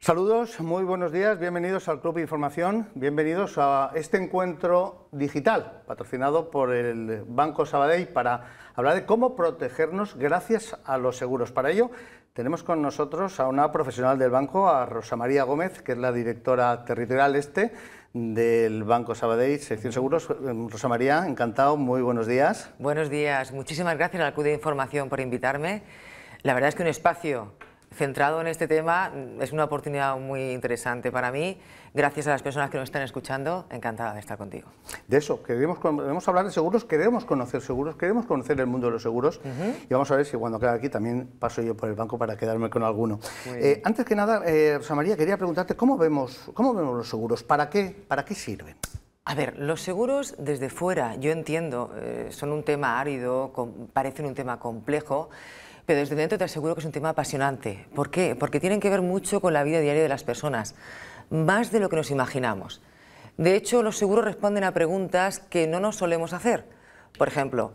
Saludos, muy buenos días, bienvenidos al Club de Información, bienvenidos a este encuentro digital patrocinado por el Banco Sabadell para hablar de cómo protegernos gracias a los seguros. Para ello tenemos con nosotros a una profesional del banco, a Rosa María Gómez, que es la directora territorial este del Banco Sabadell, sección seguros. Rosa María, encantado, muy buenos días. Buenos días, muchísimas gracias al Club de Información por invitarme. La verdad es que un espacio centrado en este tema, mm, es una oportunidad muy interesante para mí. Gracias a las personas que nos están escuchando, encantada de estar contigo. De eso, queremos, queremos hablar de seguros, queremos conocer seguros, queremos conocer el mundo de los seguros y vamos a ver si cuando quede aquí también paso yo por el banco para quedarme con alguno. Eh, antes que nada, eh, Rosa María, quería preguntarte cómo vemos, cómo vemos los seguros, para qué, para qué sirven. A ver, los seguros desde fuera, yo entiendo, eh, son un tema árido, parecen un tema complejo pero desde dentro te aseguro que es un tema apasionante. ¿Por qué? Porque tienen que ver mucho con la vida diaria de las personas, más de lo que nos imaginamos. De hecho, los seguros responden a preguntas que no nos solemos hacer. Por ejemplo,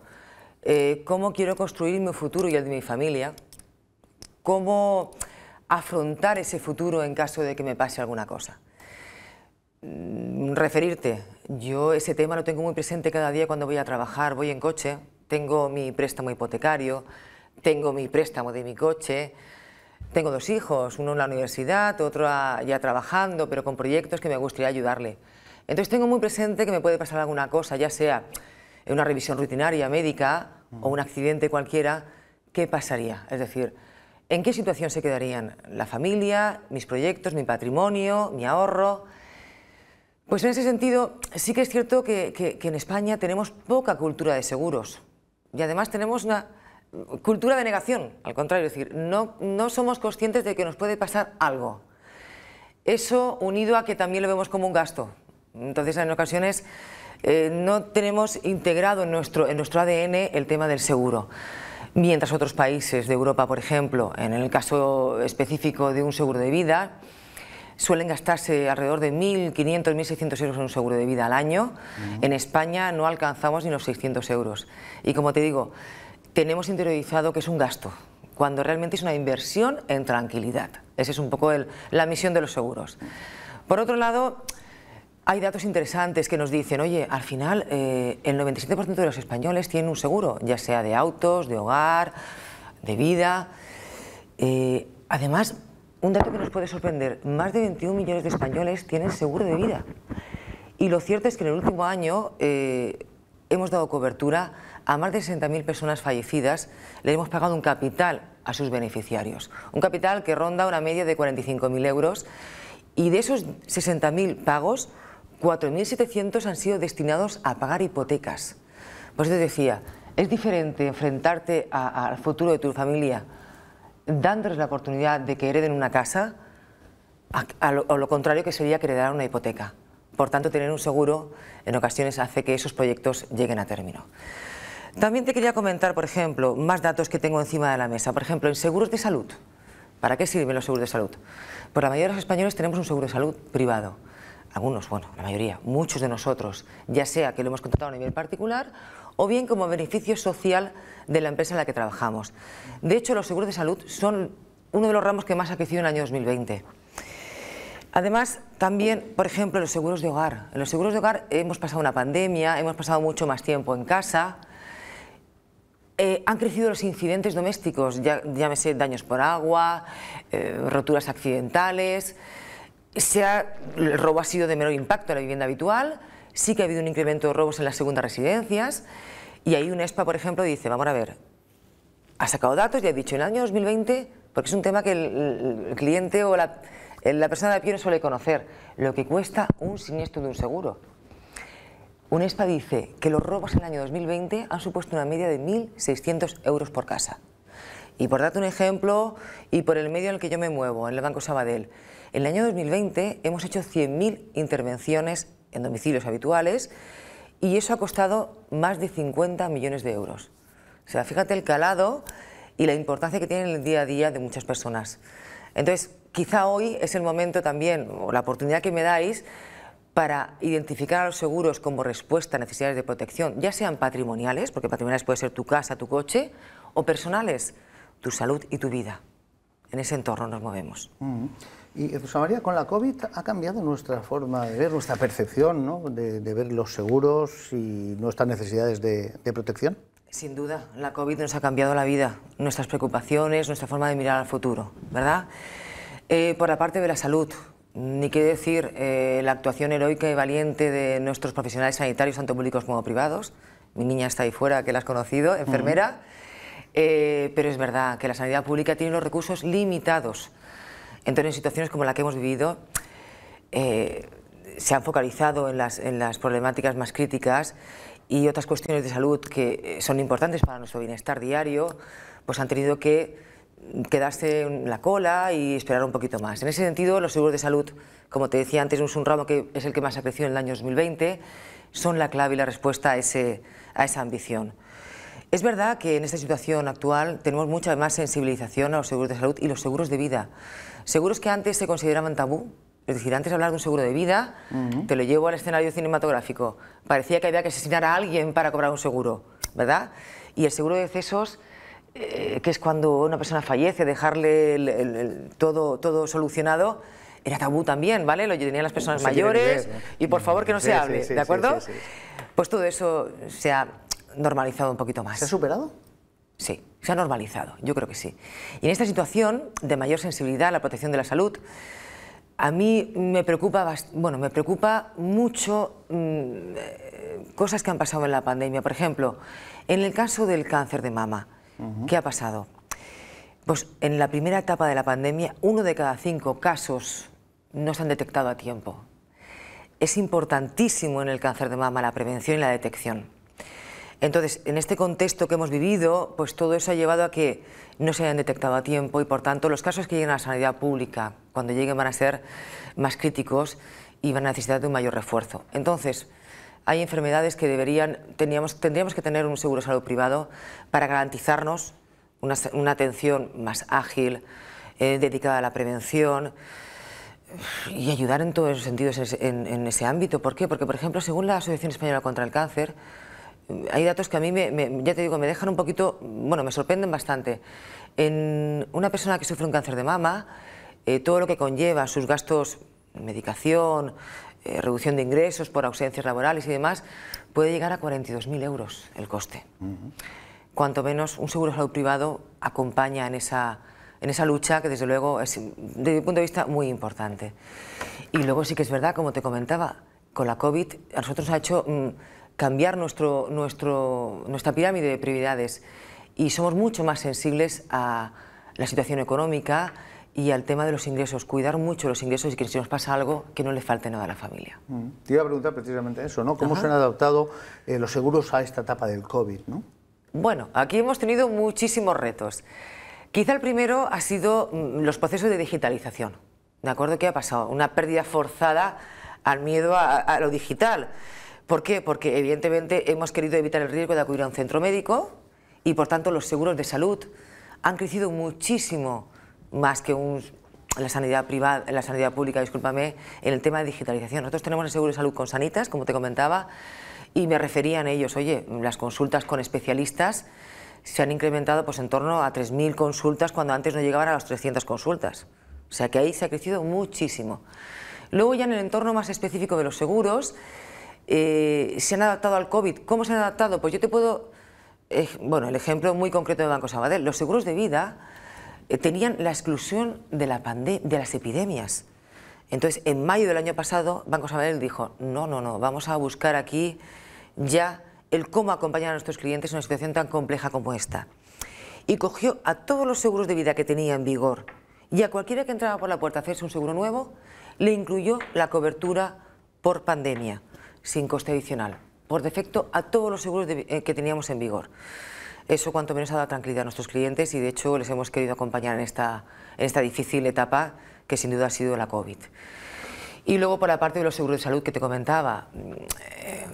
eh, ¿cómo quiero construir mi futuro y el de mi familia? ¿Cómo afrontar ese futuro en caso de que me pase alguna cosa? Mm, referirte. Yo ese tema lo tengo muy presente cada día cuando voy a trabajar, voy en coche, tengo mi préstamo hipotecario, tengo mi préstamo de mi coche, tengo dos hijos, uno en la universidad, otro ya trabajando, pero con proyectos que me gustaría ayudarle. Entonces tengo muy presente que me puede pasar alguna cosa, ya sea una revisión rutinaria médica o un accidente cualquiera, ¿qué pasaría? Es decir, ¿en qué situación se quedarían la familia, mis proyectos, mi patrimonio, mi ahorro? Pues en ese sentido, sí que es cierto que, que en España tenemos poca cultura de seguros y además tenemos una cultura de negación, al contrario, es decir, no, no somos conscientes de que nos puede pasar algo. Eso unido a que también lo vemos como un gasto. Entonces, en ocasiones eh, no tenemos integrado en nuestro, en nuestro ADN el tema del seguro. Mientras otros países de Europa, por ejemplo, en el caso específico de un seguro de vida, suelen gastarse alrededor de 1.500, 1.600 euros en un seguro de vida al año. En España no alcanzamos ni los 600 euros. Y como te digo, tenemos interiorizado que es un gasto, cuando realmente es una inversión en tranquilidad. Esa es un poco la misión de los seguros. Por otro lado, hay datos interesantes que nos dicen, oye, al final eh, el 97% de los españoles tienen un seguro, ya sea de autos, de hogar, de vida. Eh, además, un dato que nos puede sorprender, más de 21 millones de españoles tienen seguro de vida. Y lo cierto es que en el último año eh, hemos dado cobertura a más de 60.000 personas fallecidas le hemos pagado un capital a sus beneficiarios. Un capital que ronda una media de 45.000 euros y de esos 60.000 pagos, 4.700 han sido destinados a pagar hipotecas. Pues te decía, es diferente enfrentarte al futuro de tu familia dándoles la oportunidad de que hereden una casa o lo, lo contrario que sería que heredaran una hipoteca. Por tanto, tener un seguro en ocasiones hace que esos proyectos lleguen a término. También te quería comentar, por ejemplo, más datos que tengo encima de la mesa. Por ejemplo, en seguros de salud. ¿Para qué sirven los seguros de salud? Por la mayoría de los españoles tenemos un seguro de salud privado. Algunos, bueno, la mayoría, muchos de nosotros, ya sea que lo hemos contratado a nivel particular o bien como beneficio social de la empresa en la que trabajamos. De hecho, los seguros de salud son uno de los ramos que más ha crecido en el año 2020. Además, también, por ejemplo, los seguros de hogar. En los seguros de hogar hemos pasado una pandemia, hemos pasado mucho más tiempo en casa, eh, han crecido los incidentes domésticos, ya, llámese daños por agua, eh, roturas accidentales. el robo ha sido de menor impacto en la vivienda habitual. Sí que ha habido un incremento de robos en las segundas residencias. Y ahí un ESPA por ejemplo, dice, vamos a ver, ha sacado datos y ha dicho, en el año 2020, porque es un tema que el, cliente o la, persona de pie no suele conocer, lo que cuesta un siniestro de un seguro. UNESPA dice que los robos en el año 2020 han supuesto una media de 1.600 euros por casa. Y por darte un ejemplo, y por el medio en el que yo me muevo, en el Banco Sabadell, en el año 2020 hemos hecho 100.000 intervenciones en domicilios habituales y eso ha costado más de 50 millones de euros. O sea, fíjate el calado y la importancia que tiene en el día a día de muchas personas. Entonces, quizá hoy es el momento también, o la oportunidad que me dais, para identificar a los seguros como respuesta a necesidades de protección, ya sean patrimoniales, porque patrimoniales puede ser tu casa, tu coche, o personales, tu salud y tu vida. En ese entorno nos movemos. Mm-hmm. Y Rosa María, con la COVID ha cambiado nuestra forma de ver, nuestra percepción de, ver los seguros y nuestras necesidades de, protección. Sin duda, la COVID nos ha cambiado la vida, nuestras preocupaciones, nuestra forma de mirar al futuro, ¿verdad? Eh, por la parte de la salud, ni qué decir eh, la actuación heroica y valiente de nuestros profesionales sanitarios, tanto públicos como privados. Mi niña está ahí fuera, que la has conocido, enfermera. Eh, pero es verdad que la sanidad pública tiene los recursos limitados. Entonces, en situaciones como la que hemos vivido, eh, se han focalizado en las, en las problemáticas más críticas y otras cuestiones de salud que son importantes para nuestro bienestar diario, pues han tenido que quedarse en la cola y esperar un poquito más. En ese sentido, los seguros de salud, como te decía antes, es un ramo que es el que más ha crecido en el año 2020, son la clave y la respuesta a, ese, a esa ambición. Es verdad que en esta situación actual tenemos mucha más sensibilización a los seguros de salud y los seguros de vida. Seguros que antes se consideraban tabú, es decir, antes de hablar de un seguro de vida, te lo llevo al escenario cinematográfico. Parecía que había que asesinar a alguien para cobrar un seguro, ¿verdad? Y el seguro de excesos eh, que es cuando una persona fallece, dejarle todo, todo solucionado, era tabú también, ¿vale? Lo tenían las personas mayores y por favor que no se hable, ¿de acuerdo? Pues todo eso se ha normalizado un poquito más. ¿Se ha superado? Sí, se ha normalizado, yo creo que sí. Y en esta situación de mayor sensibilidad a la protección de la salud, a mí me preocupa, bueno, me preocupa mucho mm, eh, cosas que han pasado en la pandemia. Por ejemplo, en el caso del cáncer de mama, ¿Qué ha pasado? Pues en la primera etapa de la pandemia, uno de cada cinco casos no se han detectado a tiempo. Es importantísimo en el cáncer de mama la prevención y la detección. Entonces, en este contexto que hemos vivido, pues todo eso ha llevado a que no se hayan detectado a tiempo y, por tanto, los casos que lleguen a la sanidad pública, cuando lleguen, van a ser más críticos y van a necesitar de un mayor refuerzo. Entonces, hay enfermedades que deberían, teníamos, tendríamos que tener un seguro de salud privado para garantizarnos una, atención más ágil, eh, dedicada a la prevención y ayudar en todos los sentidos en, ese ámbito. ¿Por qué? Porque, por ejemplo, según la Asociación Española contra el Cáncer, hay datos que a mí, me, ya te digo, me dejan un poquito, bueno, me sorprenden bastante. En una persona que sufre un cáncer de mama, eh, todo lo que conlleva, sus gastos, medicación, eh, reducción de ingresos por ausencias laborales y demás, puede llegar a 42.000 euros el coste. Cuanto menos un seguro de salud privado acompaña en esa, en esa lucha que desde luego es, desde mi punto de vista, muy importante. Y luego sí que es verdad, como te comentaba, con la COVID a nosotros ha hecho mm, cambiar nuestro, nuestro, nuestra pirámide de prioridades y somos mucho más sensibles a la situación económica, y al tema de los ingresos, cuidar mucho los ingresos y que si nos pasa algo, que no le falte nada a la familia. Mm. Te iba a preguntar precisamente eso, ¿no? ¿Cómo se han adaptado eh, los seguros a esta etapa del COVID, no? Bueno, aquí hemos tenido muchísimos retos. Quizá el primero ha sido mm, los procesos de digitalización. ¿De acuerdo? ¿Qué ha pasado? Una pérdida forzada al miedo a lo digital. ¿Por qué? Porque evidentemente hemos querido evitar el riesgo de acudir a un centro médico y por tanto los seguros de salud han crecido muchísimo más que un la sanidad privada, la sanidad pública, discúlpame, en el tema de digitalización. Nosotros tenemos el seguro de salud con Sanitas, como te comentaba, y me referían ellos, oye, las consultas con especialistas se han incrementado pues en torno a 3.000 consultas cuando antes no llegaban a las 300 consultas. O sea que ahí se ha crecido muchísimo. Luego ya en el entorno más específico de los seguros, eh, se han adaptado al COVID. ¿Cómo se han adaptado? Pues yo te puedo, eh, bueno, el ejemplo muy concreto de Banco Sabadell. Los seguros de vida eh, tenían la exclusión de, la de las epidemias. Entonces, en mayo del año pasado, Banco Sabadell dijo, no, no, no, vamos a buscar aquí ya el cómo acompañar a nuestros clientes en una situación tan compleja como esta. Y cogió a todos los seguros de vida que tenía en vigor y a cualquiera que entraba por la puerta a hacerse un seguro nuevo, le incluyó la cobertura por pandemia, sin coste adicional, por defecto a todos los seguros eh, que teníamos en vigor eso cuanto menos ha dado tranquilidad a nuestros clientes y de hecho les hemos querido acompañar en esta, esta difícil etapa que sin duda ha sido la COVID. Y luego por la parte de los seguros de salud que te comentaba, eh,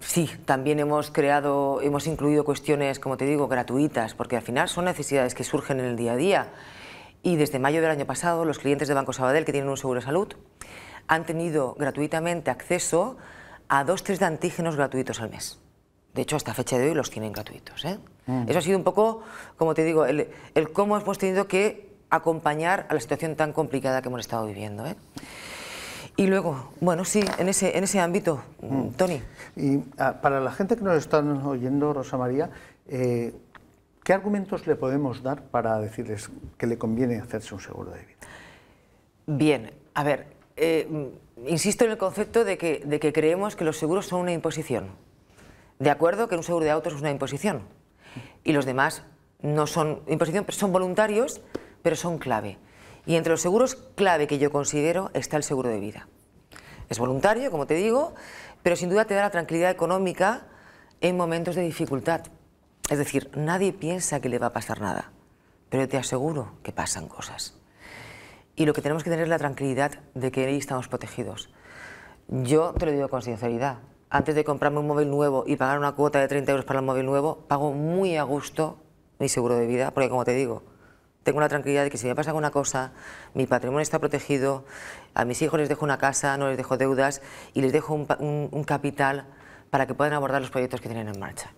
sí, también hemos creado, hemos incluido cuestiones, como te digo, gratuitas, porque al final son necesidades que surgen en el día a día. Y desde mayo del año pasado, los clientes de Banco Sabadell que tienen un seguro de salud han tenido gratuitamente acceso a dos test de antígenos gratuitos al mes. De hecho, hasta fecha de hoy los tienen gratuitos. ¿eh? Mm. Eso ha sido un poco, como te digo, el, cómo hemos tenido que acompañar a la situación tan complicada que hemos estado viviendo. ¿eh? Y luego, bueno, sí, en ese, ámbito, mm. Tony. Ah, para la gente que nos está oyendo, Rosa María, eh, ¿qué argumentos le podemos dar para decirles que le conviene hacerse un seguro de vida? Bien, a ver, eh, insisto en el concepto de que, de que creemos que los seguros son una imposición. De acuerdo que un seguro de autos es una imposición, y los demás no son imposición, son voluntarios, pero son clave. Y entre los seguros clave que yo considero está el seguro de vida. Es voluntario, como te digo, pero sin duda te da la tranquilidad económica en momentos de dificultad. Es decir, nadie piensa que le va a pasar nada, pero te aseguro que pasan cosas. Y lo que tenemos que tener es la tranquilidad de que ahí estamos protegidos. Yo te lo digo con sinceridad, antes de comprarme un móvil nuevo y pagar una cuota de 30 euros para el móvil nuevo, pago muy a gusto mi seguro de vida, porque como te digo, tengo la tranquilidad de que si me pasa alguna cosa, mi patrimonio está protegido, a mis hijos les dejo una casa, no les dejo deudas y les dejo un, un capital para que puedan abordar los proyectos que tienen en marcha.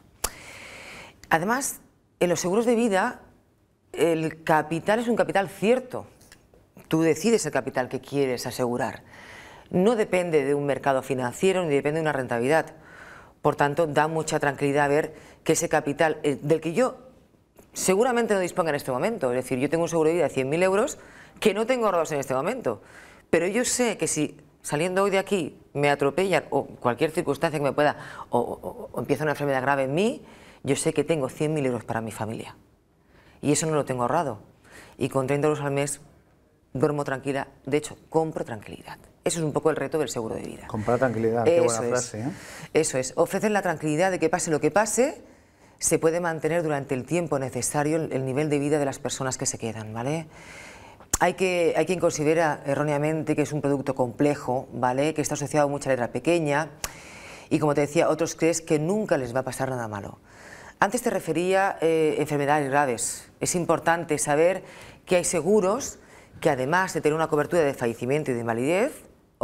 Además, en los seguros de vida, el capital es un capital cierto. Tú decides el capital que quieres asegurar no depende de un mercado financiero ni depende de una rentabilidad. Por tanto, da mucha tranquilidad ver que ese capital, eh, del que yo seguramente no disponga en este momento, es decir, yo tengo un seguro de vida de 100.000 euros que no tengo ahorrados en este momento, pero yo sé que si saliendo hoy de aquí me atropella o cualquier circunstancia que me pueda, o, o empieza una enfermedad grave en mí, yo sé que tengo 100.000 euros para mi familia. Y eso no lo tengo ahorrado. Y con 30 euros al mes duermo tranquila, de hecho, compro tranquilidad. Eso es un poco el reto del seguro de vida. Comprar tranquilidad, qué buena frase. Eso es, ¿eh? ofrecer la tranquilidad de que pase lo que pase, se puede mantener durante el tiempo necesario el, nivel de vida de las personas que se quedan, ¿vale? Hay, que, hay quien considera erróneamente que es un producto complejo, ¿vale? Que está asociado a mucha letra pequeña y como te decía, otros crees que nunca les va a pasar nada malo. Antes te refería a eh, enfermedades graves. Es importante saber que hay seguros que además de tener una cobertura de fallecimiento y de invalidez,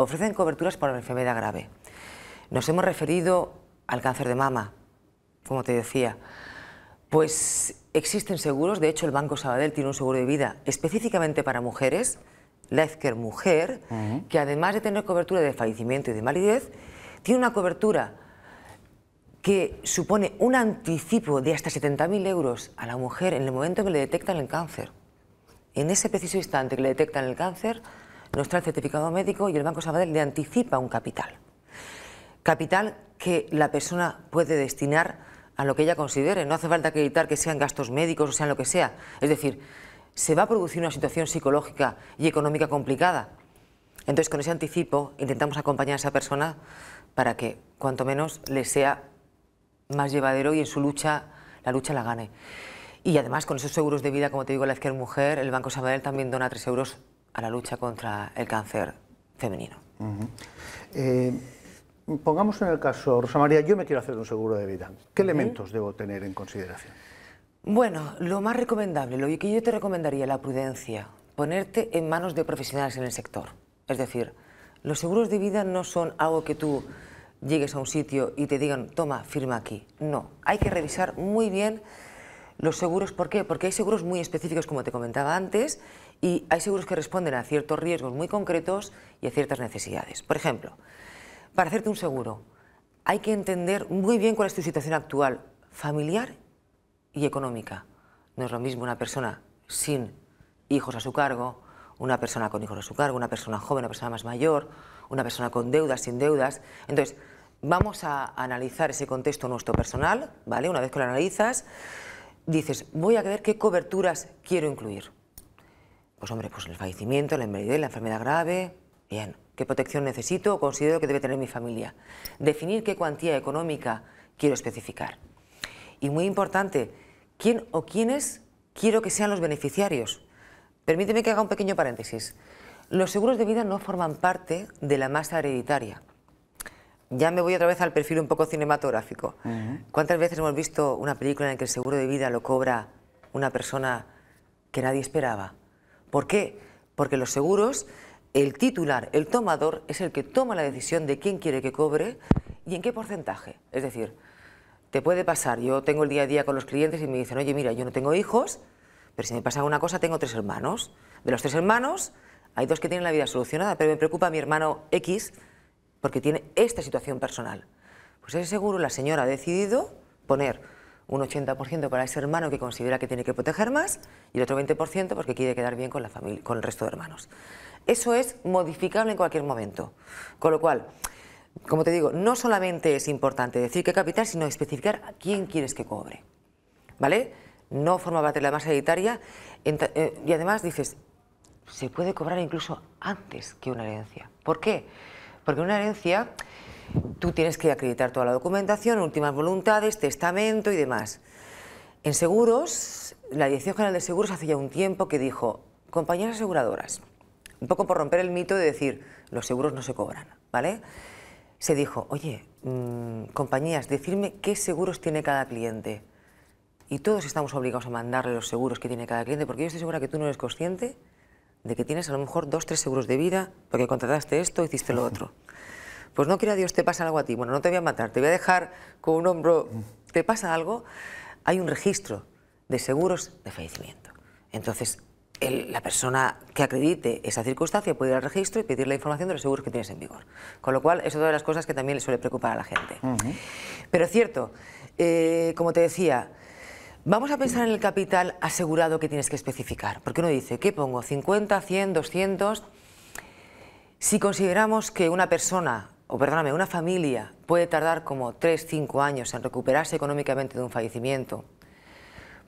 ofrecen coberturas para la enfermedad grave. Nos hemos referido al cáncer de mama, como te decía. Pues existen seguros, de hecho el Banco Sabadell tiene un seguro de vida específicamente para mujeres, LifeCare Mujer, que además de tener cobertura de fallecimiento y de malidez, tiene una cobertura que supone un anticipo de hasta 70.000 euros a la mujer en el momento en que le detectan el cáncer. En ese preciso instante que le detectan el cáncer, nos trae el certificado médico y el Banco Sabadell le anticipa un capital. Capital que la persona puede destinar a lo que ella considere. No hace falta acreditar que sean gastos médicos o sean lo que sea. Es decir, se va a producir una situación psicológica y económica complicada. Entonces, con ese anticipo, intentamos acompañar a esa persona para que, cuanto menos, le sea más llevadero y en su lucha, la lucha la gane. Y además, con esos seguros de vida, como te digo, la izquierda mujer, el Banco Sabadell también dona 3 euros a la lucha contra el cáncer femenino. Eh, pongamos en el caso, Rosa María, yo me quiero hacer un seguro de vida. ¿Qué elementos debo tener en consideración? Bueno, lo más recomendable, lo que yo te recomendaría, la prudencia, ponerte en manos de profesionales en el sector. Es decir, los seguros de vida no son algo que tú llegues a un sitio y te digan, toma, firma aquí. No, hay que revisar muy bien los seguros. ¿Por qué? Porque hay seguros muy específicos, como te comentaba antes, y hay seguros que responden a ciertos riesgos muy concretos y a ciertas necesidades. Por ejemplo, para hacerte un seguro hay que entender muy bien cuál es tu situación actual, familiar y económica. No es lo mismo una persona sin hijos a su cargo, una persona con hijos a su cargo, una persona joven, una persona más mayor, una persona con deudas, sin deudas. Entonces, vamos a analizar ese contexto nuestro personal, ¿vale? Una vez que lo analizas, dices, voy a ver qué coberturas quiero incluir. Pues hombre, pues el fallecimiento, la la enfermedad grave. Bien, ¿qué protección necesito o considero que debe tener mi familia? Definir qué cuantía económica quiero especificar. Y muy importante, ¿quién o quiénes quiero que sean los beneficiarios? Permíteme que haga un pequeño paréntesis. Los seguros de vida no forman parte de la masa hereditaria. Ya me voy otra vez al perfil un poco cinematográfico. ¿Cuántas veces hemos visto una película en la que el seguro de vida lo cobra una persona que nadie esperaba? ¿Por qué? Porque los seguros, el titular, el tomador, es el que toma la decisión de quién quiere que cobre y en qué porcentaje. Es decir, te puede pasar, yo tengo el día a día con los clientes y me dicen, oye, mira, yo no tengo hijos, pero si me pasa alguna cosa, tengo tres hermanos. De los tres hermanos, hay dos que tienen la vida solucionada, pero me preocupa mi hermano X porque tiene esta situación personal. Pues ese seguro la señora ha decidido poner un 80% para ese hermano que considera que tiene que proteger más y el otro 20% porque quiere quedar bien con, la familia, con el resto de hermanos. Eso es modificable en cualquier momento. Con lo cual, como te digo, no solamente es importante decir qué capital, sino especificar a quién quieres que cobre. ¿Vale? No forma parte de la masa hereditaria eh, y además dices, se puede cobrar incluso antes que una herencia. ¿Por qué? Porque una herencia Tú tienes que acreditar toda la documentación, últimas voluntades, testamento y demás. En seguros, la Dirección General de Seguros hace ya un tiempo que dijo, compañeras aseguradoras, un poco por romper el mito de decir, los seguros no se cobran, ¿vale? Se dijo, oye, mm, compañías, decirme qué seguros tiene cada cliente. Y todos estamos obligados a mandarle los seguros que tiene cada cliente, porque yo estoy segura que tú no eres consciente de que tienes a lo mejor dos, tres seguros de vida, porque contrataste esto, hiciste lo otro pues no quiero a Dios, te pasa algo a ti, bueno, no te voy a matar, te voy a dejar con un hombro, te pasa algo, hay un registro de seguros de fallecimiento. Entonces, la persona que acredite esa circunstancia puede ir al registro y pedir la información de los seguros que tienes en vigor. Con lo cual, es otra de las cosas que también le suele preocupar a la gente. Pero es cierto, eh, como te decía, vamos a pensar en el capital asegurado que tienes que especificar. Porque uno dice, ¿qué pongo? ¿50, 100, 200? Si consideramos que una persona o perdóname, una familia puede tardar como 3, cinco años en recuperarse económicamente de un fallecimiento,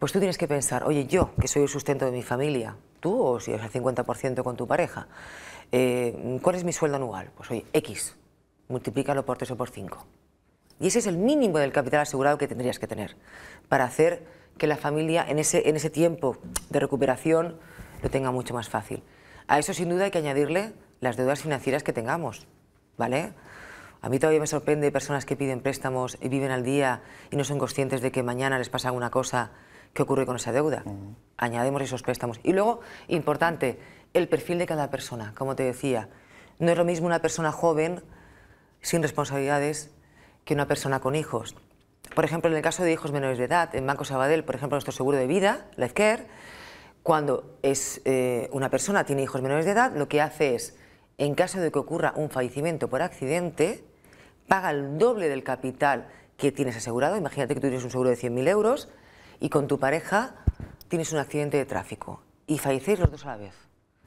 pues tú tienes que pensar, oye, yo, que soy el sustento de mi familia, tú o si eres el 50% con tu pareja, eh, ¿cuál es mi sueldo anual? Pues oye, X, multiplícalo por 3 o por 5. Y ese es el mínimo del capital asegurado que tendrías que tener para hacer que la familia en ese, en ese tiempo de recuperación lo tenga mucho más fácil. A eso sin duda hay que añadirle las deudas financieras que tengamos, ¿vale? A mí todavía me sorprende personas que piden préstamos y viven al día y no son conscientes de que mañana les pasa alguna cosa que ocurre con esa deuda. Añadimos esos préstamos. Y luego, importante, el perfil de cada persona, como te decía. No es lo mismo una persona joven sin responsabilidades que una persona con hijos. Por ejemplo, en el caso de hijos menores de edad, en Banco Sabadell, por ejemplo, nuestro seguro de vida, Life Care, cuando es, eh, una persona tiene hijos menores de edad, lo que hace es, en caso de que ocurra un fallecimiento por accidente, paga el doble del capital que tienes asegurado. Imagínate que tú tienes un seguro de 100.000 euros y con tu pareja tienes un accidente de tráfico y fallecéis los dos a la vez.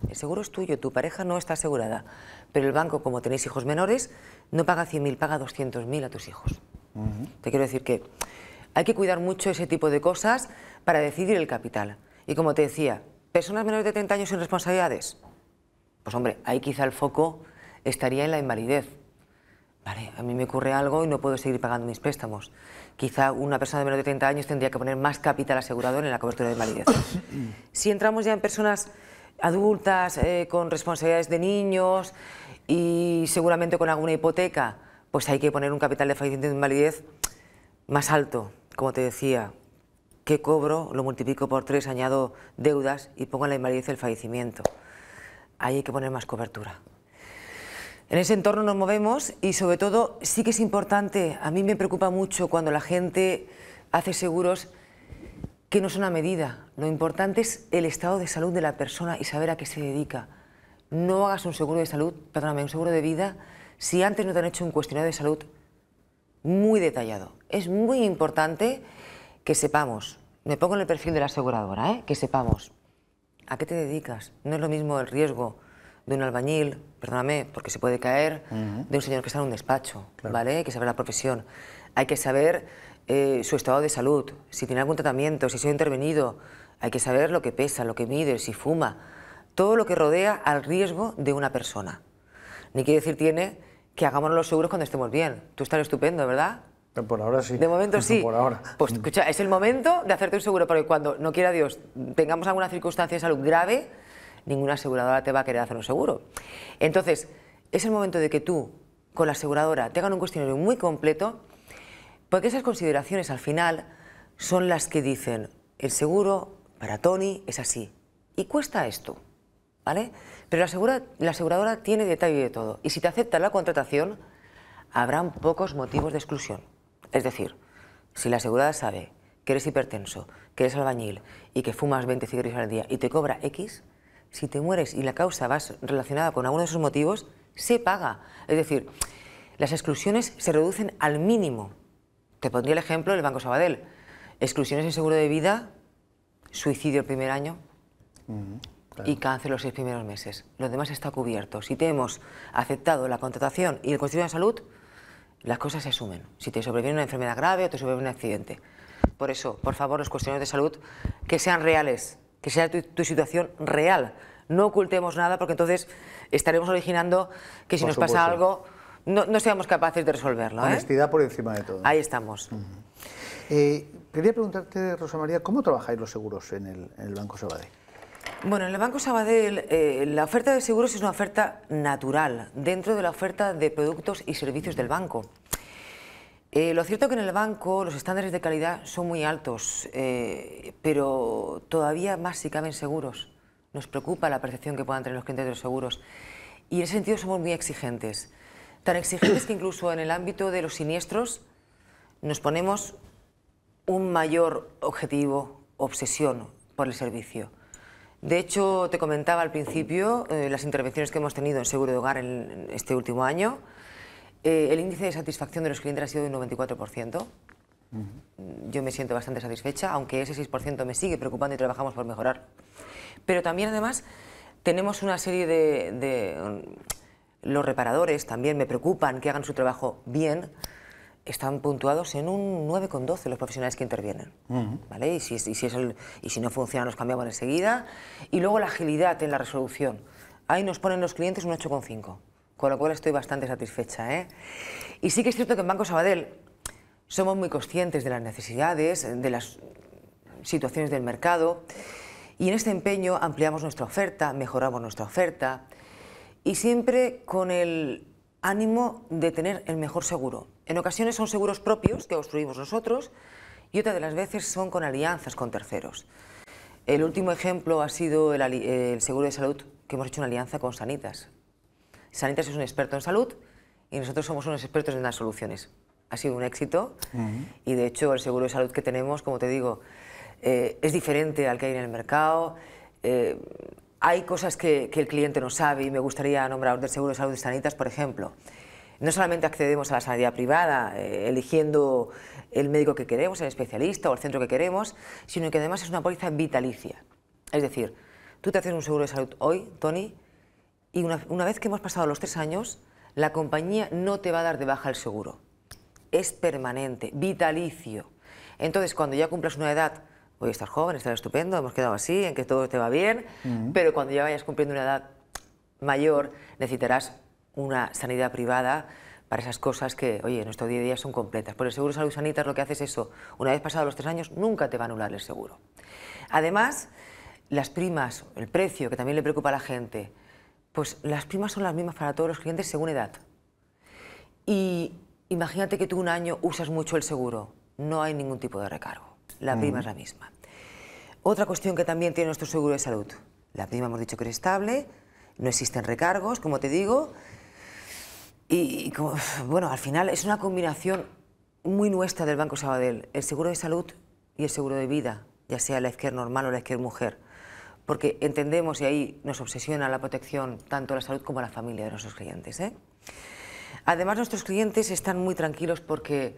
El seguro es tuyo, tu pareja no está asegurada, pero el banco, como tenéis hijos menores, no paga 100.000, paga 200.000 a tus hijos. Te quiero decir que hay que cuidar mucho ese tipo de cosas para decidir el capital. Y como te decía, personas menores de 30 años sin responsabilidades, pues hombre, ahí quizá el foco estaría en la invalidez, Vale, a mí me ocurre algo y no puedo seguir pagando mis préstamos. Quizá una persona de menos de 30 años tendría que poner más capital asegurador en la cobertura de invalidez. si entramos ya en personas adultas, eh, con responsabilidades de niños y seguramente con alguna hipoteca, pues hay que poner un capital de fallecimiento de invalidez más alto, como te decía, que cobro, lo multiplico por tres, añado deudas y pongo en la invalidez el fallecimiento. Ahí hay que poner más cobertura. En ese entorno nos movemos y sobre todo sí que es importante, a mí me preocupa mucho cuando la gente hace seguros que no son a medida. Lo importante es el estado de salud de la persona y saber a qué se dedica. No hagas un seguro de salud, perdóname, un seguro de vida si antes no te han hecho un cuestionario de salud muy detallado. Es muy importante que sepamos, me pongo en el perfil de la aseguradora, ¿eh? que sepamos a qué te dedicas. No es lo mismo el riesgo de un albañil, perdóname, porque se puede caer, de un señor que está en un despacho, ¿vale? Hay que saber la profesión, hay que saber eh, su estado de salud, si tiene algún tratamiento, si se ha intervenido, hay que saber lo que pesa, lo que mide, si fuma, todo lo que rodea al riesgo de una persona. Ni quiere decir tiene que hagámonos los seguros cuando estemos bien. Tú estás estupendo, ¿verdad? Eh, por ahora sí. De momento sí. Por ahora. Pues escucha, es el momento de hacerte un seguro, porque cuando, no quiera Dios, tengamos alguna circunstancia de salud grave, ninguna aseguradora te va a querer hacer un seguro. Entonces, es el momento de que tú, con la aseguradora, te hagan un cuestionario muy completo, porque esas consideraciones al final son las que dicen, el seguro para Tony es así, y cuesta esto, ¿vale? Pero la, aseguradora tiene detalle de todo, y si te acepta la contratación, habrán pocos motivos de exclusión. Es decir, si la asegurada sabe que eres hipertenso, que eres albañil y que fumas 20 cigarrillos al día y te cobra X, si te mueres y la causa va relacionada con alguno de esos motivos, se paga. Es decir, las exclusiones se reducen al mínimo. Te pondría el ejemplo del Banco Sabadell. Exclusiones en seguro de vida, suicidio el primer año y cáncer los seis primeros meses. Lo demás está cubierto. Si te hemos aceptado la contratación y el cuestionario de salud, las cosas se asumen. Si te sobreviene una enfermedad grave o te sobreviene un accidente. Por eso, por favor, los cuestionarios de salud que sean reales, que sea tu, situación real. No ocultemos nada porque entonces estaremos originando que si nos pasa algo no, seamos capaces de resolverlo. ¿eh? Honestidad por encima de todo. Ahí estamos. Eh, quería preguntarte, Rosa María, ¿cómo trabajáis los seguros en el, Banco Sabadell? Bueno, en el Banco Sabadell eh, la oferta de seguros es una oferta natural dentro de la oferta de productos y servicios del banco. Eh, lo cierto es que en el banco los estándares de calidad son muy altos, eh, pero todavía más si caben seguros. Nos preocupa la percepción que puedan tener los clientes de los seguros. Y en ese sentido somos muy exigentes. Tan exigentes que incluso en el ámbito de los siniestros nos ponemos un mayor objetivo, obsesión por el servicio. De hecho, te comentaba al principio eh, las intervenciones que hemos tenido en Seguro de Hogar en este último año. Eh, el índice de satisfacción de los clientes ha sido de un 94%. Yo me siento bastante satisfecha, aunque ese 6% me sigue preocupando y trabajamos por mejorar. Pero también, además, tenemos una serie de, mm, los reparadores también me preocupan que hagan su trabajo bien. Están puntuados en un 9,12 los profesionales que intervienen. Y, si, no funciona, nos cambiamos enseguida. Y luego la agilidad en la resolución. Ahí nos ponen los clientes un 8,5 con lo cual estoy bastante satisfecha. ¿eh? Y sí que es cierto que en Banco Sabadell somos muy conscientes de las necesidades, de las situaciones del mercado, y en este empeño ampliamos nuestra oferta, mejoramos nuestra oferta, y siempre con el ánimo de tener el mejor seguro. En ocasiones son seguros propios que construimos nosotros, y otras de las veces son con alianzas con terceros. El último ejemplo ha sido el seguro de salud que hemos hecho una alianza con Sanitas, Sanitas es un experto en salud y nosotros somos unos expertos en las soluciones. Ha sido un éxito y de hecho el seguro de salud que tenemos, como te digo, eh, es diferente al que hay en el mercado. Eh, hay cosas que, el cliente no sabe y me gustaría nombrar del seguro de salud de Sanitas, por ejemplo. No solamente accedemos a la sanidad privada, eh, eligiendo el médico que queremos, el especialista o el centro que queremos, sino que además es una póliza vitalicia. Es decir, tú te haces un seguro de salud hoy, Tony, y una, vez que hemos pasado los tres años, la compañía no te va a dar de baja el seguro. Es permanente, vitalicio. Entonces, cuando ya cumplas una edad, voy a estar joven, estar estupendo, hemos quedado así, en que todo te va bien, pero cuando ya vayas cumpliendo una edad mayor, necesitarás una sanidad privada para esas cosas que, oye, en nuestro día a día son completas. Por el Seguro Salud Sanitas lo que haces es eso. Una vez pasados los tres años, nunca te va a anular el seguro. Además, las primas, el precio, que también le preocupa a la gente, pues las primas son las mismas para todos los clientes según edad. Y imagínate que tú un año usas mucho el seguro, no hay ningún tipo de recargo, la prima es la misma. Otra cuestión que también tiene nuestro seguro de salud, la prima hemos dicho que es estable, no existen recargos, como te digo, y, bueno, al final es una combinación muy nuestra del Banco Sabadell, el seguro de salud y el seguro de vida, ya sea la izquierda normal o la izquierda mujer porque entendemos y ahí nos obsesiona la protección tanto la salud como la familia de nuestros clientes. ¿eh? Además, nuestros clientes están muy tranquilos porque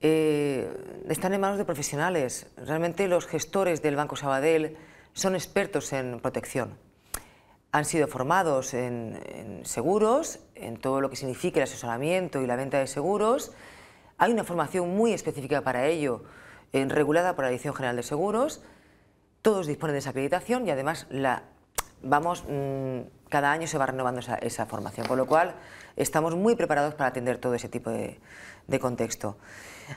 eh, están en manos de profesionales. Realmente los gestores del Banco Sabadell son expertos en protección. Han sido formados en, seguros, en todo lo que significa el asesoramiento y la venta de seguros. Hay una formación muy específica para ello, regulada por la Dirección General de Seguros todos disponen de esa acreditación y además la vamos, mm, cada año se va renovando esa, formación, con lo cual estamos muy preparados para atender todo ese tipo de, contexto.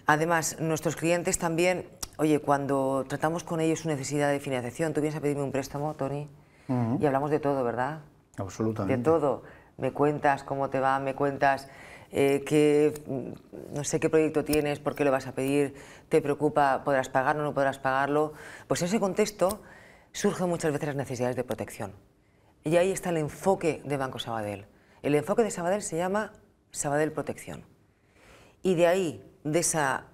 Además, nuestros clientes también, oye, cuando tratamos con ellos su necesidad de financiación, tú vienes a pedirme un préstamo, Tony, y hablamos de todo, ¿verdad? Absolutamente. De todo. Me cuentas cómo te va, me cuentas eh, que mm, no sé qué proyecto tienes, por qué lo vas a pedir, te preocupa, podrás pagarlo o no podrás pagarlo. Pues en ese contexto surgen muchas veces las necesidades de protección. Y ahí está el enfoque de Banco Sabadell. El enfoque de Sabadell se llama Sabadell Protección. Y de ahí, de esa,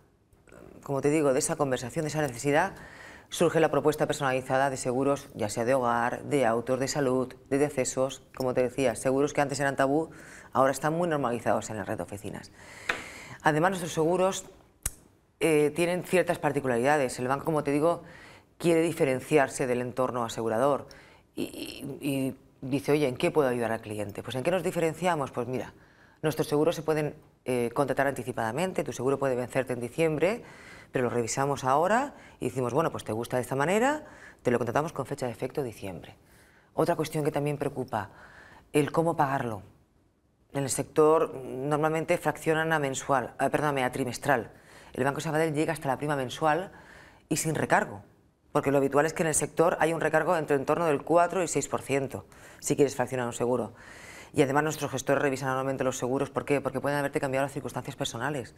como te digo, de esa conversación, de esa necesidad, surge la propuesta personalizada de seguros, ya sea de hogar, de autos, de salud, de decesos, como te decía, seguros que antes eran tabú, ahora están muy normalizados en la red de oficinas. Además, nuestros seguros eh, tienen ciertas particularidades. El banco, como te digo, quiere diferenciarse del entorno asegurador y, dice, oye, ¿en qué puedo ayudar al cliente? Pues ¿en qué nos diferenciamos? Pues mira, nuestros seguros se pueden eh, contratar anticipadamente, tu seguro puede vencerte en diciembre, pero lo revisamos ahora y decimos, bueno, pues te gusta de esta manera, te lo contratamos con fecha de efecto diciembre. Otra cuestión que también preocupa, el cómo pagarlo en el sector normalmente fraccionan a mensual, eh, perdóname, a trimestral. El Banco Sabadell llega hasta la prima mensual y sin recargo, porque lo habitual es que en el sector hay un recargo entre el torno del 4 y 6%, si quieres fraccionar un seguro. Y además nuestros gestores revisan anualmente los seguros, ¿por qué? Porque pueden haberte cambiado las circunstancias personales.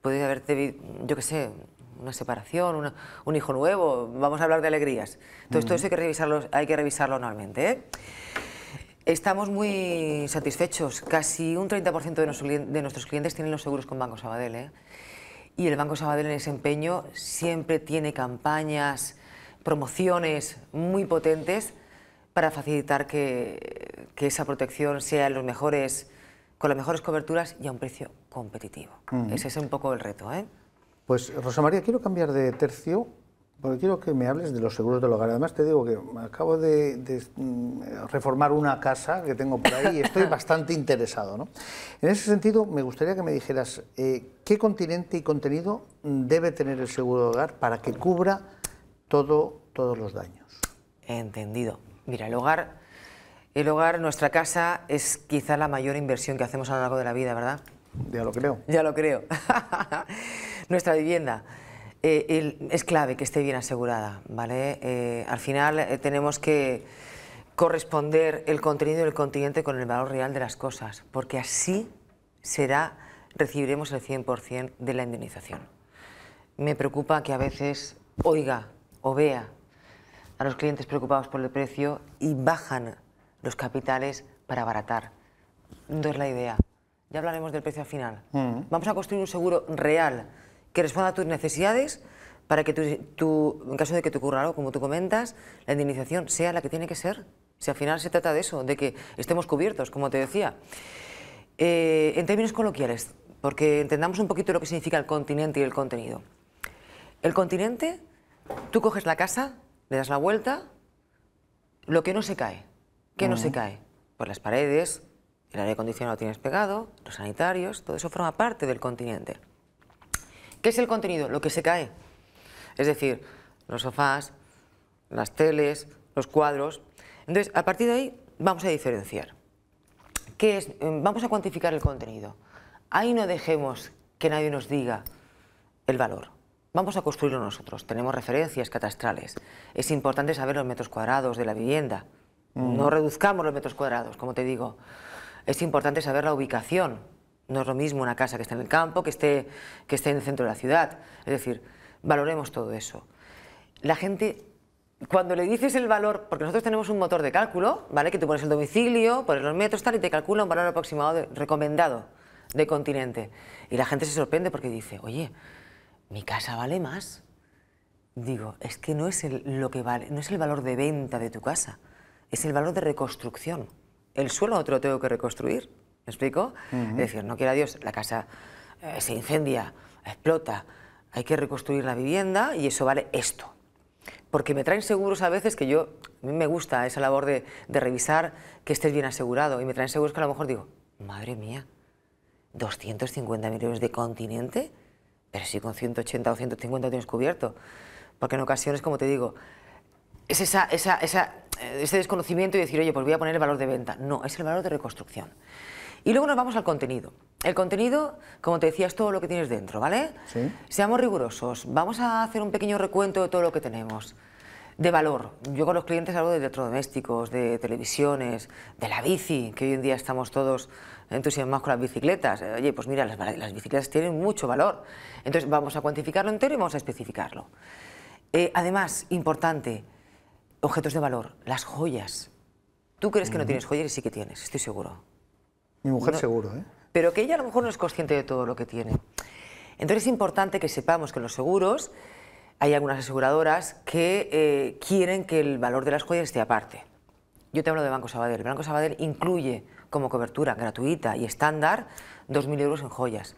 Puede haberte, yo qué sé, una separación, un hijo nuevo, vamos a hablar de alegrías. Entonces todo eso hay que revisarlo, hay que revisarlo anualmente. ¿eh? Estamos muy satisfechos. Casi un 30% de, nuestros clientes tienen los seguros con Banco Sabadell. ¿eh? Y el Banco Sabadell en ese empeño siempre tiene campañas, promociones muy potentes para facilitar que, esa protección sea los mejores, con las mejores coberturas y a un precio competitivo. Ese es un poco el reto. ¿eh? Pues, Rosa María, quiero cambiar de tercio porque quiero que me hables de los seguros del hogar. Además, te digo que acabo de, mm, reformar una casa que tengo por ahí y estoy bastante interesado. ¿no? En ese sentido, me gustaría que me dijeras eh, qué continente y contenido debe tener el seguro del hogar para que cubra todo, todos los daños. Entendido. Mira, el hogar, el hogar, nuestra casa, es quizá la mayor inversión que hacemos a lo largo de la vida, ¿verdad? Ya lo creo. Ya lo creo. nuestra vivienda. Eh, es clave que esté bien asegurada, ¿vale? Eh, al final eh, tenemos que corresponder el contenido del continente con el valor real de las cosas, porque así será, recibiremos el 100% de la indemnización. Me preocupa que a veces oiga o vea a los clientes preocupados por el precio y bajan los capitales para abaratar. No es la idea. Ya hablaremos del precio al final. Mm. Vamos a construir un seguro real que responda a tus necesidades para que en caso de que te ocurra algo, como tú comentas, la indemnización sea la que tiene que ser. Si al final se trata de eso, de que estemos cubiertos, como te decía. Eh, en términos coloquiales, porque entendamos un poquito lo que significa el continente y el contenido. El continente, tú coges la casa, le das la vuelta, lo que no se cae. ¿Qué no se mm. cae? Pues las paredes, el aire acondicionado tienes pegado, los sanitarios, todo eso forma parte del continente. ¿Qué es el contenido? Lo que se cae. Es decir, los sofás, las teles, los cuadros. Entonces, a partir de ahí vamos a diferenciar. ¿Qué es? Eh, vamos a cuantificar el contenido. Ahí no dejemos que nadie nos diga el valor. Vamos a construirlo nosotros. Tenemos referencias catastrales. Es importante saber los metros cuadrados de la vivienda. No reduzcamos los metros cuadrados, como te digo. Es importante saber la ubicación no es lo mismo una casa que esté en el campo, que esté, que esté en el centro de la ciudad. Es decir, valoremos todo eso. La gente, cuando le dices el valor, porque nosotros tenemos un motor de cálculo, ¿vale? Que tú pones el domicilio, pones los metros, tal, y te calcula un valor aproximado recomendado de continente. Y la gente se sorprende porque dice, oye, mi casa vale más. Digo, es que no es lo que vale, no es el valor de venta de tu casa, es el valor de reconstrucción. El suelo otro te lo tengo que reconstruir, ¿Me explico? Es decir, no quiera Dios, la casa eh, se incendia, explota, hay que reconstruir la vivienda y eso vale esto. Porque me traen seguros a veces que yo, a mí me gusta esa labor de, revisar que estés bien asegurado y me traen seguros que a lo mejor digo, madre mía, 250 millones de continente, pero si con 180 o 150 tienes cubierto. Porque en ocasiones, como te digo, es eh, ese desconocimiento y decir, oye, pues voy a poner el valor de venta. No, es el valor de reconstrucción. Y luego nos vamos al contenido. El contenido, como te decía, es todo lo que tienes dentro, ¿vale? Sí. Seamos rigurosos. Vamos a hacer un pequeño recuento de todo lo que tenemos. De valor. Yo con los clientes hablo de electrodomésticos, de televisiones, de la bici, que hoy en día estamos todos entusiasmados con las bicicletas. Eh, oye, pues mira, las, bicicletas tienen mucho valor. Entonces vamos a cuantificarlo entero y vamos a especificarlo. Eh, además, importante, objetos de valor, las joyas. Tú crees que no tienes joyas y sí que tienes, estoy seguro. Mi mujer seguro, ¿eh? Pero que ella a lo mejor no es consciente de todo lo que tiene. Entonces es importante que sepamos que los seguros, hay algunas aseguradoras que eh, quieren que el valor de las joyas esté aparte. Yo te hablo de Banco Sabadell. Banco Sabadell incluye como cobertura gratuita y estándar 2.000 euros en joyas.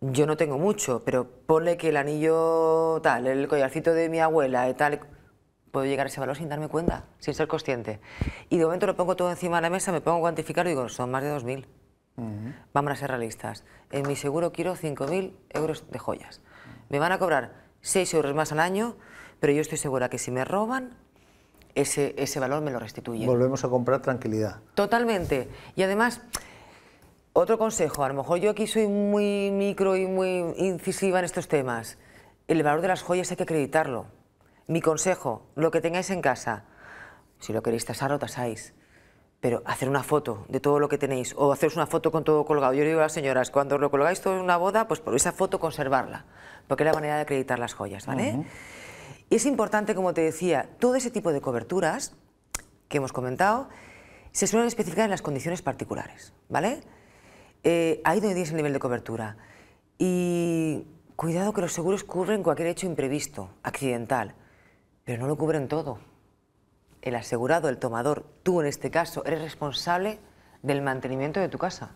Yo no tengo mucho, pero ponle que el anillo tal, el collarcito de mi abuela y eh, tal, puedo llegar a ese valor sin darme cuenta, sin ser consciente. Y de momento lo pongo todo encima de la mesa, me pongo a cuantificar y digo, son más de 2.000. Vamos a ser realistas. En mi seguro quiero 5.000 euros de joyas. Me van a cobrar 6 euros más al año, pero yo estoy segura que si me roban, ese, ese valor me lo restituyen. Volvemos a comprar tranquilidad. Totalmente. Y además, otro consejo, a lo mejor yo aquí soy muy micro y muy incisiva en estos temas. El valor de las joyas hay que acreditarlo. Mi consejo, lo que tengáis en casa, si lo queréis tasar, lo tasáis. Pero hacer una foto de todo lo que tenéis o haceros una foto con todo colgado. Yo le digo a las señoras, cuando lo colgáis todo en una boda, pues por esa foto conservarla, porque es la manera de acreditar las joyas, ¿vale? Y es importante, como te decía, todo ese tipo de coberturas que hemos comentado se suelen especificar en las condiciones particulares, ¿vale? Eh, ahí donde tienes el nivel de cobertura. Y cuidado que los seguros cubren cualquier hecho imprevisto, accidental pero no lo cubren todo. El asegurado, el tomador, tú en este caso, eres responsable del mantenimiento de tu casa.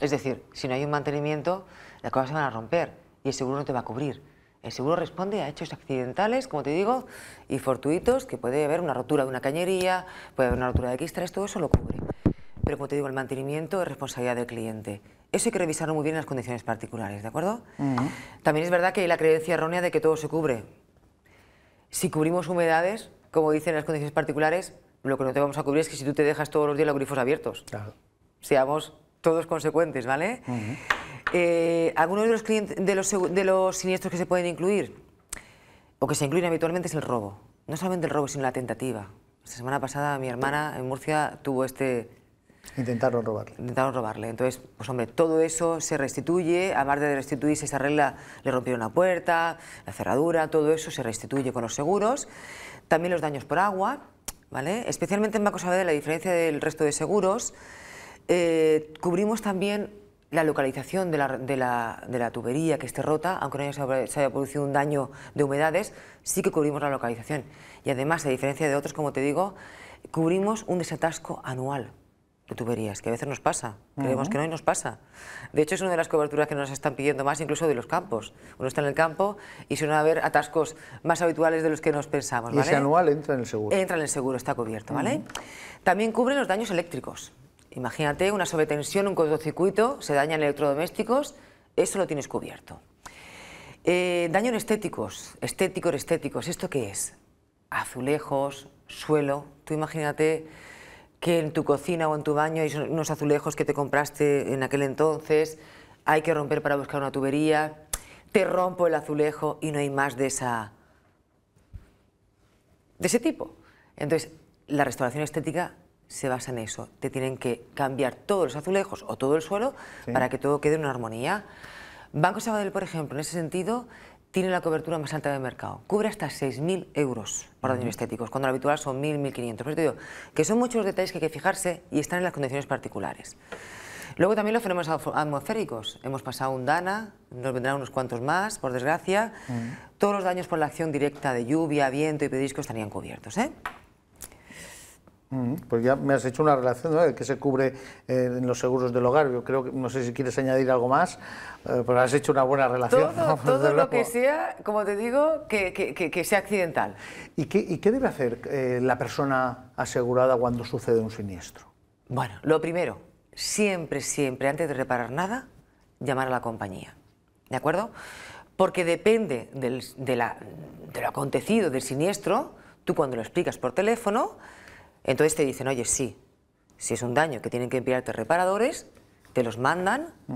Es decir, si no hay un mantenimiento, las cosas se van a romper y el seguro no te va a cubrir. El seguro responde a hechos accidentales, como te digo, y fortuitos, que puede haber una rotura de una cañería, puede haber una rotura de cristales, todo eso lo cubre. Pero como te digo, el mantenimiento es responsabilidad del cliente. Eso hay que revisarlo muy bien en las condiciones particulares, ¿de acuerdo? También es verdad que hay la creencia errónea de que todo se cubre. Si cubrimos humedades, como dicen las condiciones particulares, lo que no te vamos a cubrir es que si tú te dejas todos los días los grifos abiertos. Claro. Seamos todos consecuentes, ¿vale? Eh, algunos de los, de, los, de los siniestros que se pueden incluir, o que se incluyen habitualmente, es el robo. No solamente el robo, sino la tentativa. Esta semana pasada mi hermana en Murcia tuvo este Intentaron robarle. Intentaron robarle. Entonces, pues hombre, todo eso se restituye, a más de restituirse, esa regla, le rompieron la puerta, la cerradura, todo eso se restituye con los seguros. También los daños por agua, ¿vale? Especialmente en Banco Sabadell, la diferencia del resto de seguros, eh, cubrimos también la localización de la, tubería que esté rota, aunque no haya, se haya producido un daño de humedades, sí que cubrimos la localización. Y además, a diferencia de otros, como te digo, cubrimos un desatasco anual tú tuberías, que a veces nos pasa, creemos que no y nos pasa. De hecho, es una de las coberturas que nos están pidiendo más, incluso de los campos. Uno está en el campo y suelen haber a ver atascos más habituales de los que nos pensamos. ¿vale? Y ese anual entra en el seguro. Entra en el seguro, está cubierto. ¿vale? También cubre los daños eléctricos. Imagínate una sobretensión, un cortocircuito, se dañan electrodomésticos, eso lo tienes cubierto. Eh, daño en estéticos, estéticos, estéticos, ¿esto qué es? Azulejos, suelo, tú imagínate que en tu cocina o en tu baño hay unos azulejos que te compraste en aquel entonces, hay que romper para buscar una tubería, te rompo el azulejo y no hay más de esa de ese tipo. Entonces, la restauración estética se basa en eso. Te tienen que cambiar todos los azulejos o todo el suelo para que todo quede en una armonía. Banco Sabadell, por ejemplo, en ese sentido, tiene la cobertura más alta del mercado. Cubre hasta 6.000 euros para daños estéticos, cuando lo habitual son 1.000, 1.500. Por digo que son muchos los detalles que hay que fijarse y están en las condiciones particulares. Luego también los fenómenos atmosféricos. Hemos pasado un Dana, nos vendrán unos cuantos más, por desgracia. Todos los daños por la acción directa de lluvia, viento y pedrisco estarían cubiertos. ¿eh? Pues ya me has hecho una relación ¿no? que se cubre eh, en los seguros del hogar. Yo creo que no sé si quieres añadir algo más, eh, pero has hecho una buena relación. Todo, lo que sea, como te digo, que, sea accidental. ¿Y qué, debe hacer eh, la persona asegurada cuando sucede un siniestro? Bueno, lo primero, siempre, siempre, antes de reparar nada, llamar a la compañía. ¿De acuerdo? Porque depende de lo acontecido, del siniestro, tú cuando lo explicas por teléfono, entonces te dicen, oye, sí, si es un daño que tienen que enviarte reparadores, te los mandan, mm.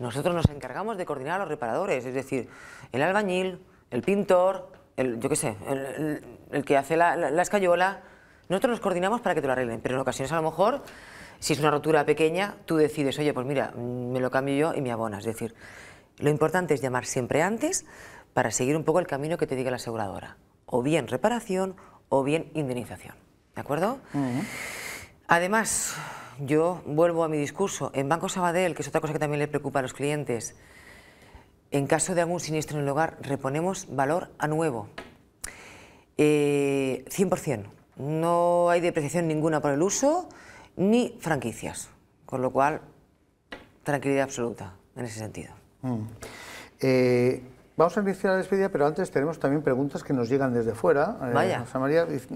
nosotros nos encargamos de coordinar a los reparadores, es decir, el albañil, el pintor, el, yo qué sé, el, que hace la, escayola, nosotros nos coordinamos para que te lo arreglen, pero en ocasiones a lo mejor, si es una rotura pequeña, tú decides, oye, pues mira, mm, me lo cambio yo y me abona, es decir, lo importante es llamar siempre antes para seguir un poco el camino que te diga la aseguradora, o bien reparación o bien indemnización. ¿De acuerdo? Además, yo vuelvo a mi discurso. En Banco Sabadell, que es otra cosa que también le preocupa a los clientes, en caso de algún siniestro en el hogar, reponemos valor a nuevo. 100%. Eh, no hay depreciación ninguna por el uso ni franquicias. Con lo cual, tranquilidad absoluta en ese sentido. Mm. Eh, Vamos a iniciar la despedida, pero antes tenemos también preguntas que nos llegan desde fuera. Eh, Vaya.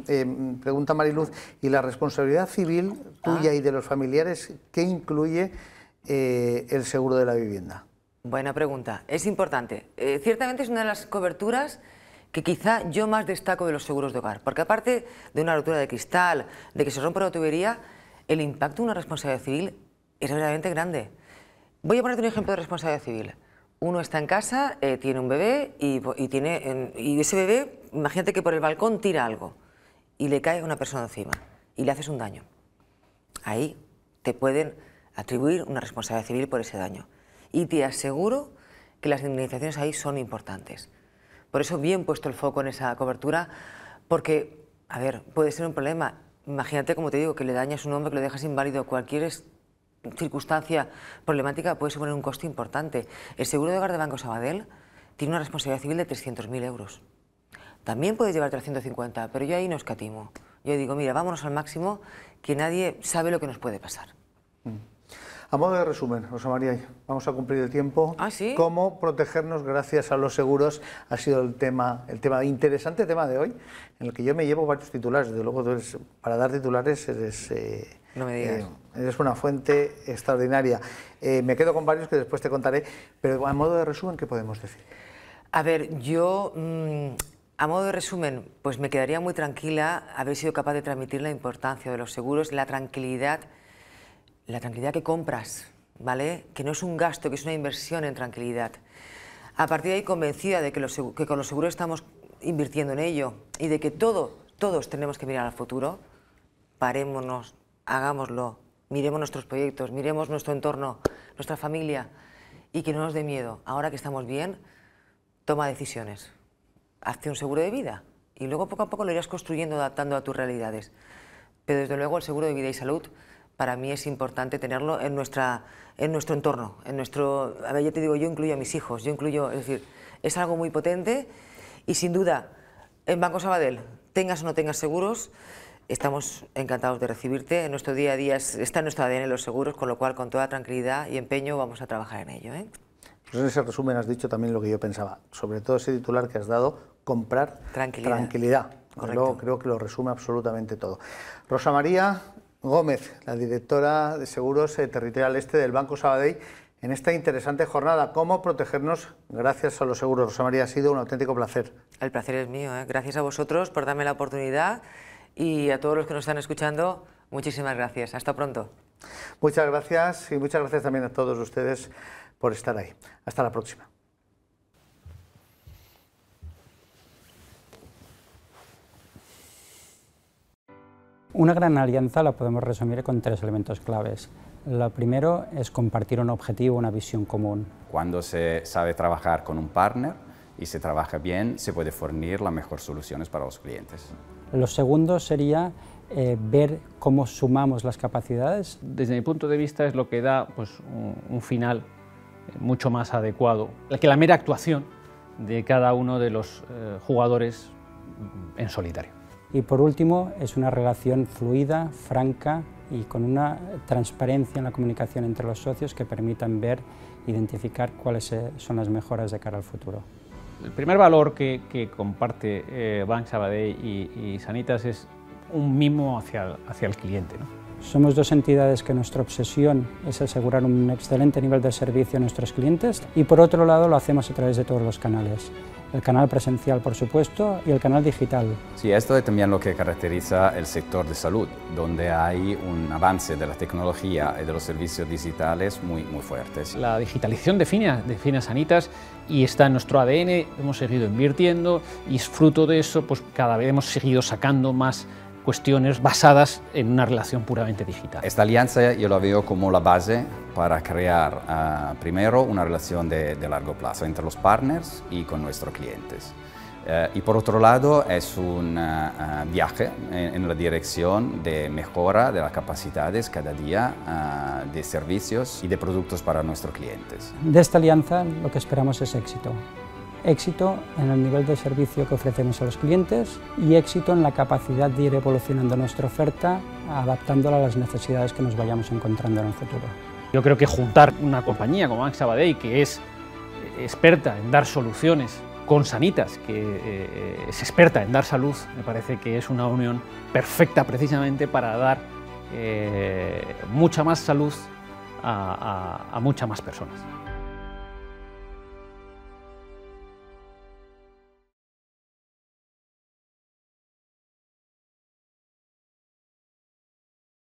Eh, pregunta Mariluz, ¿y la responsabilidad civil tuya ah. y de los familiares qué incluye eh, el seguro de la vivienda? Buena pregunta, es importante. ciertamente es una de las coberturas que quizá yo más destaco de los seguros de hogar, porque aparte de una rotura de cristal, de que se rompa la tubería, el impacto de una responsabilidad civil es realmente grande. Voy a ponerte un ejemplo de responsabilidad civil uno está en casa, eh, tiene un bebé y, tiene, y ese bebé, imagínate que por el balcón tira algo y le cae a una persona encima y le haces un daño. Ahí te pueden atribuir una responsabilidad civil por ese daño. Y te aseguro que las indemnizaciones ahí son importantes. Por eso bien puesto el foco en esa cobertura, porque, a ver, puede ser un problema. Imagínate, como te digo, que le dañas a un hombre, que lo dejas inválido, cualquier circunstancia problemática puede suponer un coste importante. El seguro de hogar de Sabadell tiene una responsabilidad civil de 300.000 euros. También puede llevar 350, pero yo ahí no escatimo. Yo digo, mira, vámonos al máximo, que nadie sabe lo que nos puede pasar. Mm. A modo de resumen, Rosa María, vamos a cumplir el tiempo. Ah, ¿Cómo protegernos gracias a los seguros? Ha sido el tema, el tema interesante tema de hoy, en el que yo me llevo varios titulares. Desde luego, para dar titulares eres, eh, eh, una fuente extraordinaria. Eh, me quedo con varios que después te contaré, pero a modo de resumen, ¿qué podemos decir? A ver, yo, mm, a modo de resumen, pues me quedaría muy tranquila haber sido capaz de transmitir la importancia de los seguros, la tranquilidad la tranquilidad que compras, ¿vale? Que no es un gasto, que es una inversión en tranquilidad. A partir de ahí convencida de que, con los seguros estamos invirtiendo en ello y de que todo, todos tenemos que mirar al futuro, parémonos, hagámoslo, miremos nuestros proyectos, miremos nuestro entorno, nuestra familia y que no nos dé miedo. Ahora que estamos bien, toma decisiones. Hazte un seguro de vida y luego poco a poco lo irás construyendo adaptando a tus realidades. Pero desde luego el seguro de vida y salud para mí es importante tenerlo en, nuestra, en nuestro entorno. En nuestro, ver, yo te digo, yo incluyo a mis hijos, yo incluyo, es decir, es algo muy potente y sin duda, en Banco Sabadell, tengas o no tengas seguros, estamos encantados de recibirte. En nuestro día a día está en nuestro ADN los seguros, con lo cual con toda tranquilidad y empeño vamos a trabajar en ello. ¿eh? Pues en ese resumen has dicho también lo que yo pensaba, sobre todo ese titular que has dado, comprar tranquilidad. tranquilidad. creo que lo resume absolutamente todo. Rosa María, Gómez, la directora de Seguros eh, Territorial Este del Banco Sabadell, en esta interesante jornada. ¿Cómo protegernos gracias a los seguros? Rosa María, ha sido un auténtico placer. El placer es mío. ¿eh? Gracias a vosotros por darme la oportunidad y a todos los que nos están escuchando, muchísimas gracias. Hasta pronto. Muchas gracias y muchas gracias también a todos ustedes por estar ahí. Hasta la próxima. Una gran alianza la podemos resumir con tres elementos claves. Lo primero es compartir un objetivo, una visión común. Cuando se sabe trabajar con un partner y se trabaja bien, se puede fornir las mejores soluciones para los clientes. Lo segundo sería eh, ver cómo sumamos las capacidades. Desde mi punto de vista es lo que da pues, un, final eh, mucho más adecuado que la mera actuación de cada uno de los eh, jugadores en solitario. Y por último, es una relación fluida, franca y con una transparencia en la comunicación entre los socios que permitan ver, identificar cuáles eh, son las mejoras de cara al futuro. El primer valor que, que comparte eh, Bank Sabadell y, Sanitas es un mimo hacia, hacia el cliente. Somos dos entidades que nuestra obsesión es asegurar un excelente nivel de servicio a nuestros clientes y por otro lado lo hacemos a través de todos los canales el canal presencial, por supuesto, y el canal digital. Sí, esto es también lo que caracteriza el sector de salud, donde hay un avance de la tecnología y de los servicios digitales muy, muy fuertes. La digitalización define, define a Sanitas y está en nuestro ADN, hemos seguido invirtiendo y es fruto de eso, pues cada vez hemos seguido sacando más cuestiones basadas en una relación puramente digital. Esta alianza yo la veo como la base para crear ah, primero una relación de, largo plazo entre los partners y con nuestros clientes. Eh, y por otro lado es un ah, ah, viaje en, la dirección de mejora de las capacidades cada día de servicios y de productos para nuestros clientes. De esta alianza lo que esperamos es éxito éxito en el nivel de servicio que ofrecemos a los clientes y éxito en la capacidad de ir evolucionando nuestra oferta, adaptándola a las necesidades que nos vayamos encontrando en el futuro. Yo creo que juntar una compañía como Max que es experta en dar soluciones, con Sanitas, que eh, es experta en dar salud, me parece que es una unión perfecta precisamente para dar eh, mucha más salud a, a muchas más personas.